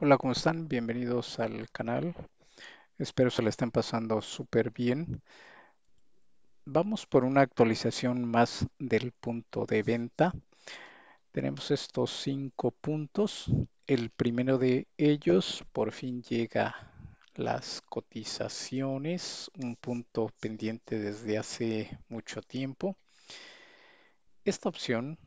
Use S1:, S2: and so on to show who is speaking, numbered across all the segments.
S1: Hola, ¿cómo están? Bienvenidos al canal. Espero se la estén pasando súper bien. Vamos por una actualización más del punto de venta. Tenemos estos cinco puntos. El primero de ellos, por fin llega las cotizaciones, un punto pendiente desde hace mucho tiempo. Esta opción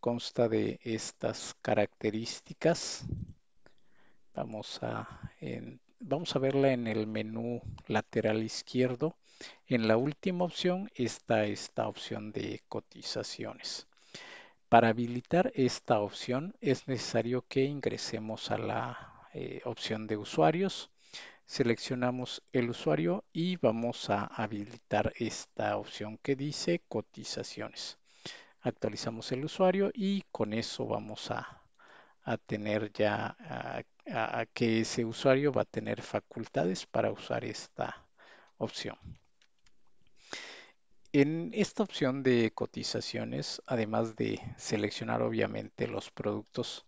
S1: consta de estas características Vamos a, vamos a verla en el menú lateral izquierdo. En la última opción está esta opción de cotizaciones. Para habilitar esta opción es necesario que ingresemos a la eh, opción de usuarios, seleccionamos el usuario y vamos a habilitar esta opción que dice cotizaciones. Actualizamos el usuario y con eso vamos a a tener ya, a, que ese usuario va a tener facultades para usar esta opción. En esta opción de cotizaciones, además de seleccionar obviamente los productos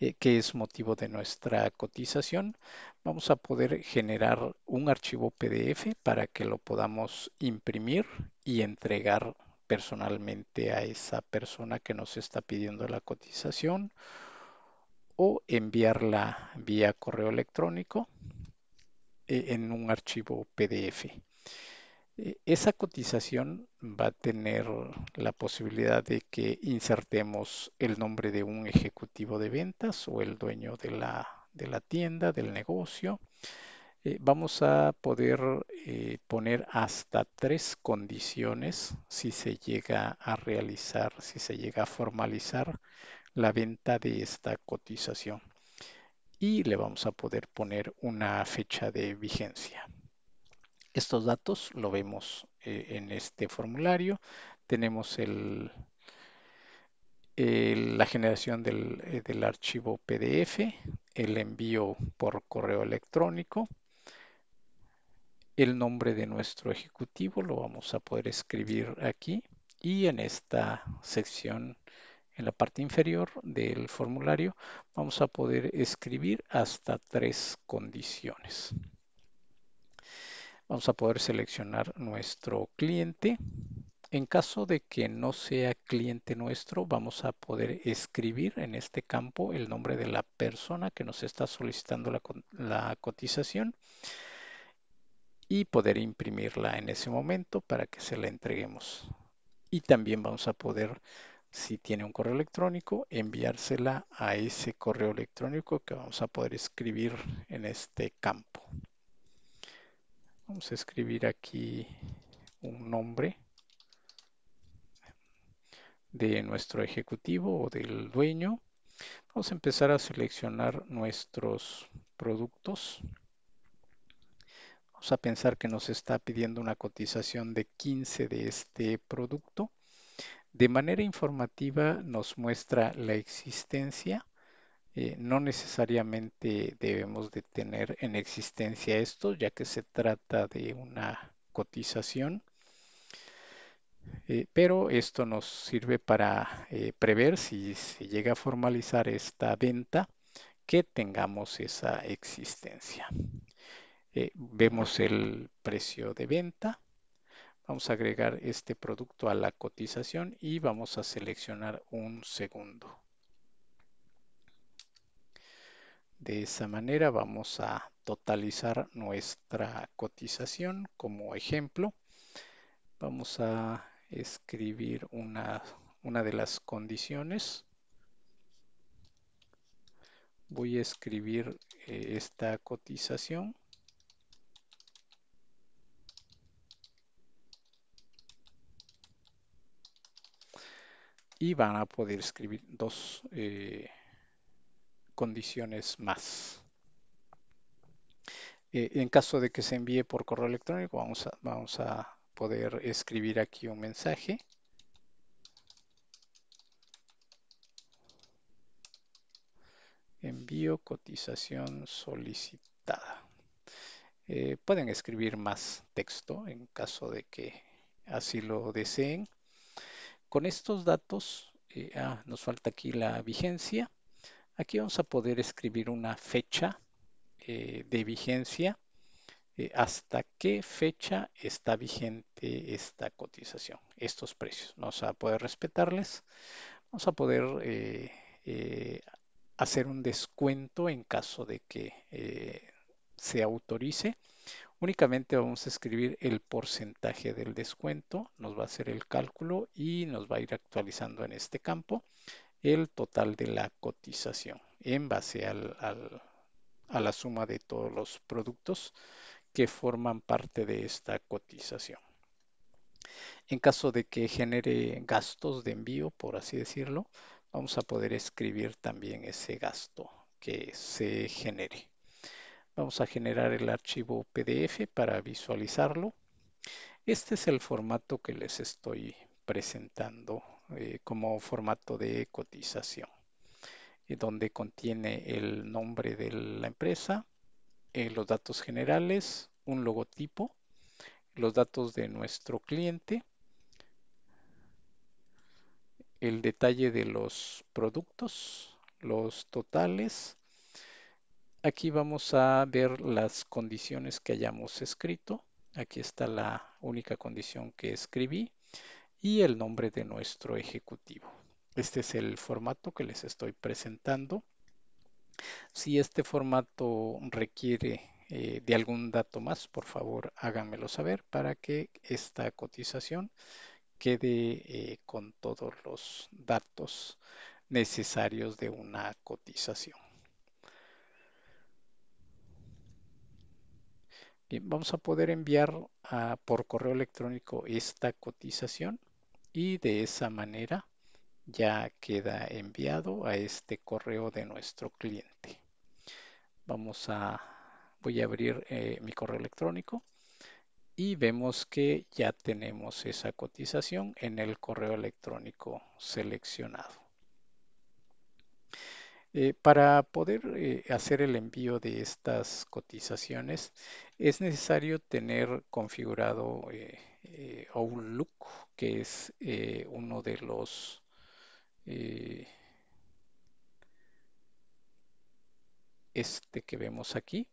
S1: eh, que es motivo de nuestra cotización, vamos a poder generar un archivo PDF para que lo podamos imprimir y entregar personalmente a esa persona que nos está pidiendo la cotización o enviarla vía correo electrónico eh, en un archivo PDF. Eh, esa cotización va a tener la posibilidad de que insertemos el nombre de un ejecutivo de ventas o el dueño de la, tienda, del negocio. Eh, vamos a poder poner hasta tres condiciones si se llega a realizar, si se llega a formalizar la venta de esta cotización y le vamos a poder poner una fecha de vigencia. Estos datos lo vemos eh, en este formulario. Tenemos el, la generación del, eh, del archivo PDF, el envío por correo electrónico, el nombre de nuestro ejecutivo, lo vamos a poder escribir aquí y en esta sección en la parte inferior del formulario vamos a poder escribir hasta tres condiciones. Vamos a poder seleccionar nuestro cliente. En caso de que no sea cliente nuestro, vamos a poder escribir en este campo el nombre de la persona que nos está solicitando la, la cotización y poder imprimirla en ese momento para que se la entreguemos. Y también vamos a poder si tiene un correo electrónico, enviársela a ese correo electrónico que vamos a poder escribir en este campo. Vamos a escribir aquí un nombre de nuestro ejecutivo o del dueño. Vamos a empezar a seleccionar nuestros productos. Vamos a pensar que nos está pidiendo una cotización de 15 de este producto. De manera informativa nos muestra la existencia. Eh, no necesariamente debemos de tener en existencia esto, ya que se trata de una cotización. Eh, pero esto nos sirve para eh, prever si se llega a formalizar esta venta que tengamos esa existencia. vemos el precio de venta Vamos a agregar este producto a la cotización y vamos a seleccionar un segundo. De esa manera vamos a totalizar nuestra cotización como ejemplo. Vamos a escribir una, de las condiciones. Voy a escribir eh, esta cotización y van a poder escribir dos eh, condiciones más. Eh, en caso de que se envíe por correo electrónico, vamos a, vamos a poder escribir aquí un mensaje. Envío cotización solicitada. Eh, pueden escribir más texto en caso de que así lo deseen. Con estos datos, eh, ah, nos falta aquí la vigencia. Aquí vamos a poder escribir una fecha eh, de vigencia eh, hasta qué fecha está vigente esta cotización, estos precios. Vamos a poder respetarles, vamos a poder hacer un descuento en caso de que se autorice Únicamente vamos a escribir el porcentaje del descuento, nos va a hacer el cálculo y nos va a ir actualizando en este campo el total de la cotización en base a la suma de todos los productos que forman parte de esta cotización. En caso de que genere gastos de envío, por así decirlo, vamos a poder escribir también ese gasto que se genere. Vamos a generar el archivo PDF para visualizarlo. Este es el formato que les estoy presentando eh, como formato de cotización, eh, donde contiene el nombre de la empresa, eh, los datos generales, un logotipo, los datos de nuestro cliente, el detalle de los productos, los totales, Aquí vamos a ver las condiciones que hayamos escrito. Aquí está la única condición que escribí y el nombre de nuestro ejecutivo. Este es el formato que les estoy presentando. Si este formato requiere eh, de algún dato más, por favor háganmelo saber para que esta cotización quede eh, con todos los datos necesarios de una cotización. vamos a poder enviar ah, por correo electrónico esta cotización y de esa manera ya queda enviado a este correo de nuestro cliente. Vamos a, voy a abrir eh, mi correo electrónico y vemos que ya tenemos esa cotización en el correo electrónico seleccionado. Eh, para poder eh, hacer el envío de estas cotizaciones es necesario tener configurado eh, Outlook, que es uno de los este que vemos aquí.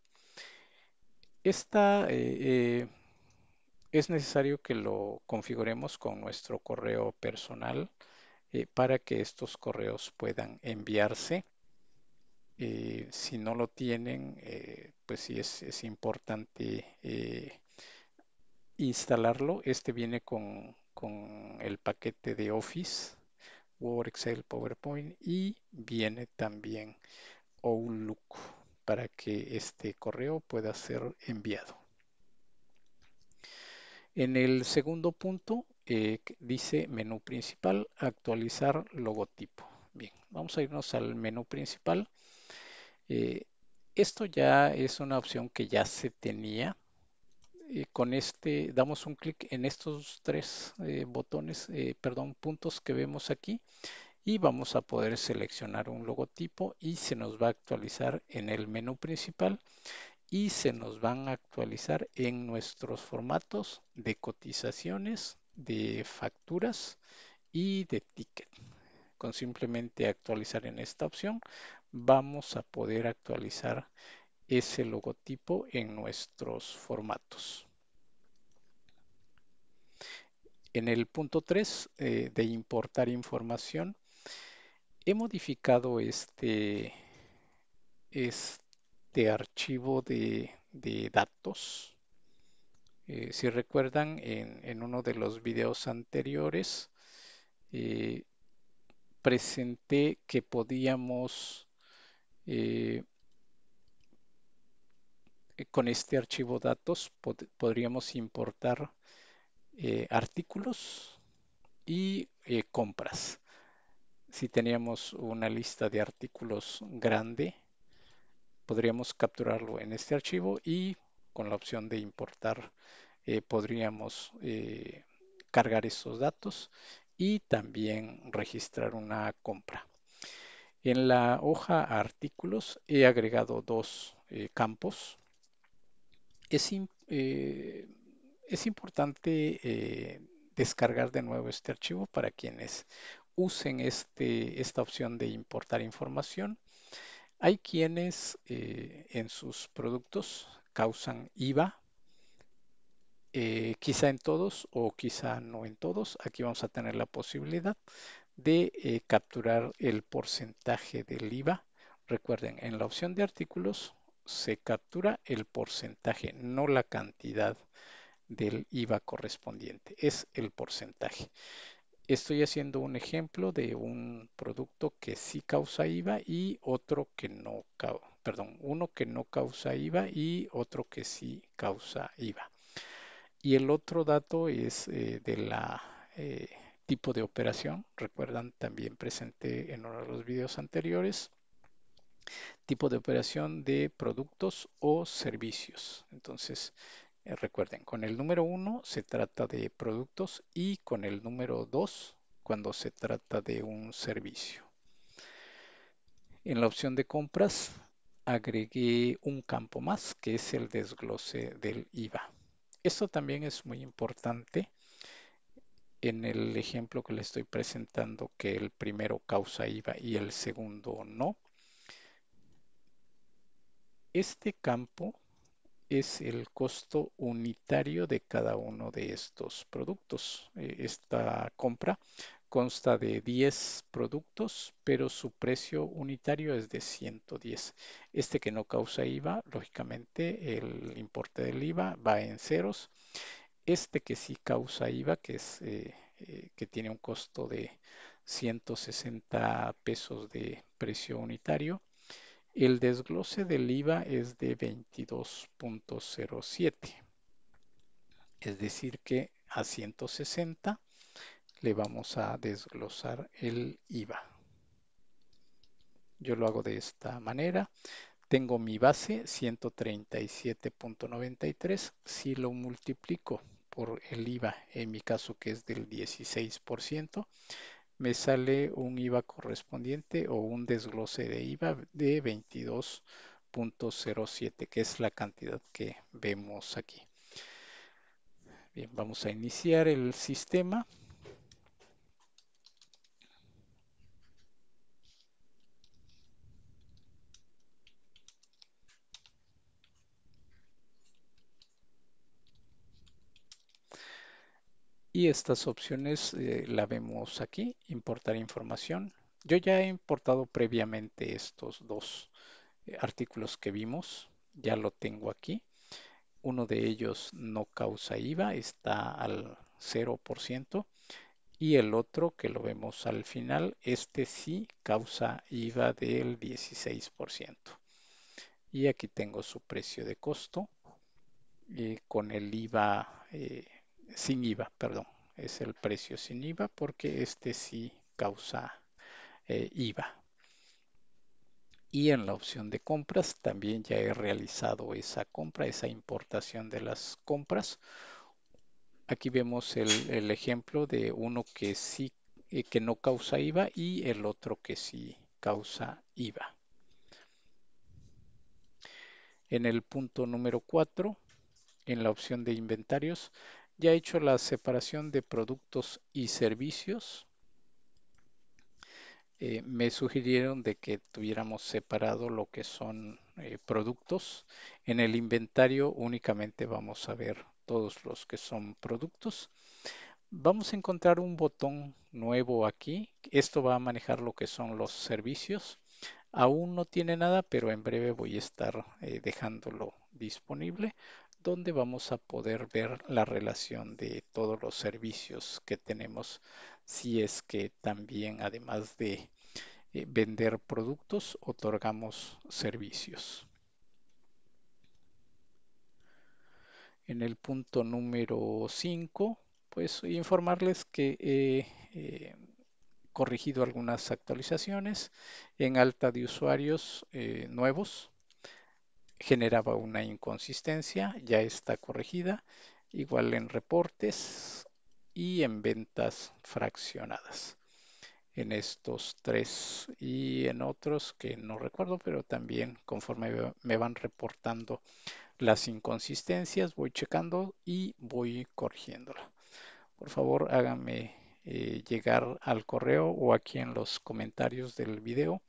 S1: es necesario que lo configuremos con nuestro correo personal para que estos correos puedan enviarse eh, si no lo tienen, eh, pues sí es, importante eh, instalarlo. Este viene con, con, el paquete de Office, Word, Excel, PowerPoint y viene también Outlook para que este correo pueda ser enviado. En el segundo punto dice menú principal, actualizar logotipo. Bien, vamos a irnos al menú principal eh, esto ya es una opción que ya se tenía. Eh, con este damos un clic en estos tres eh, botones, perdón, puntos que vemos aquí y vamos a poder seleccionar un logotipo y se nos va a actualizar en el menú principal y se nos van a actualizar en nuestros formatos de cotizaciones, de facturas y de ticket. Con simplemente actualizar en esta opción vamos a poder actualizar ese logotipo en nuestros formatos. En el punto 3 eh, de importar información, he modificado este, este archivo de, datos. Eh, si recuerdan, en, uno de los videos anteriores eh, presenté que podíamos eh, con este archivo datos podríamos importar eh, artículos y eh, compras. Si teníamos una lista de artículos grande, podríamos capturarlo en este archivo y con la opción de importar podríamos cargar esos datos y también registrar una compra. En la hoja artículos he agregado dos eh, campos. Es, eh, importante eh, descargar de nuevo este archivo para quienes usen este, esta opción de importar información. Hay quienes en sus productos causan IVA, quizá en todos o quizá no en todos. Aquí vamos a tener la posibilidad de eh, capturar el porcentaje del IVA. Recuerden, en la opción de artículos se captura el porcentaje, no la cantidad del IVA correspondiente, es el porcentaje. Estoy haciendo un ejemplo de un producto que sí causa IVA y otro que no causa, perdón, uno que no causa IVA y otro que sí causa IVA. Y el otro dato es eh, de la eh, tipo de operación. Recuerdan, también presenté en uno de los videos anteriores tipo de operación de productos o servicios. Entonces, eh, recuerden, con el número 1 se trata de productos y con el número 2 cuando se trata de un servicio. En la opción de compras agregué un campo más que es el desglose del IVA. Esto también es muy importante en el ejemplo que le estoy presentando que el primero causa IVA y el segundo no. Este campo es el costo unitario de cada uno de estos productos. Eh, esta compra consta de 10 productos, pero su precio unitario es de 110. Este que no causa IVA, lógicamente el importe del IVA va en ceros este que sí causa IVA, eh, eh, que, tiene un costo de 160 pesos de precio unitario. El desglose del IVA es de 22.07. Es decir que a 160 le vamos a desglosar el IVA. Yo lo hago de esta manera. Tengo mi base 137.93. Si lo multiplico por el IVA, en mi caso que es del 16%, me sale un IVA correspondiente o un desglose de IVA de 22.07, que es la cantidad que vemos aquí. Bien, vamos a iniciar el sistema. y estas opciones eh, la vemos aquí, importar información. Yo ya he importado previamente estos dos eh, artículos que vimos, ya lo tengo aquí. Uno de ellos no causa IVA, está al 0%. Y el otro que lo vemos al final, este sí causa IVA del 16%. Y aquí tengo su precio de costo. Eh, con el IVA sin IVA, perdón, es el precio sin IVA porque este sí causa eh, IVA. Y en la opción de compras también ya he realizado esa compra, esa importación de las compras. Aquí vemos el, ejemplo de uno que sí eh, que no causa IVA y el otro que sí causa IVA. En el punto número 4, en la opción de inventarios, ya he hecho la separación de productos y servicios. Eh, me sugirieron de que tuviéramos separado lo que son eh, productos. En el inventario únicamente vamos a ver todos los que son productos. Vamos a encontrar un botón nuevo aquí. Esto va a manejar lo que son los servicios. Aún no tiene nada, pero en breve voy a estar eh, dejándolo disponible donde vamos a poder ver la relación de todos los servicios que tenemos si es que también además de eh, vender productos otorgamos servicios. En el punto número 5, pues informarles que he corrigido eh, corregido algunas actualizaciones en alta de usuarios eh, nuevos generaba una inconsistencia, ya está corregida, igual en reportes y en ventas fraccionadas. En estos tres y en otros que no recuerdo, pero también conforme me van reportando las inconsistencias, voy checando y voy corrigiéndola. Por favor, háganme eh, llegar al correo o aquí en los comentarios del video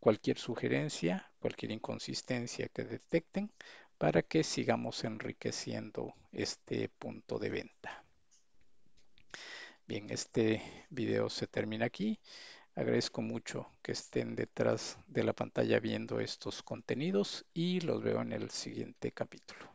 S1: cualquier sugerencia, cualquier inconsistencia que detecten para que sigamos enriqueciendo este punto de venta. Bien, este video se termina aquí. Agradezco mucho que estén detrás de la pantalla viendo estos contenidos y los veo en el siguiente capítulo.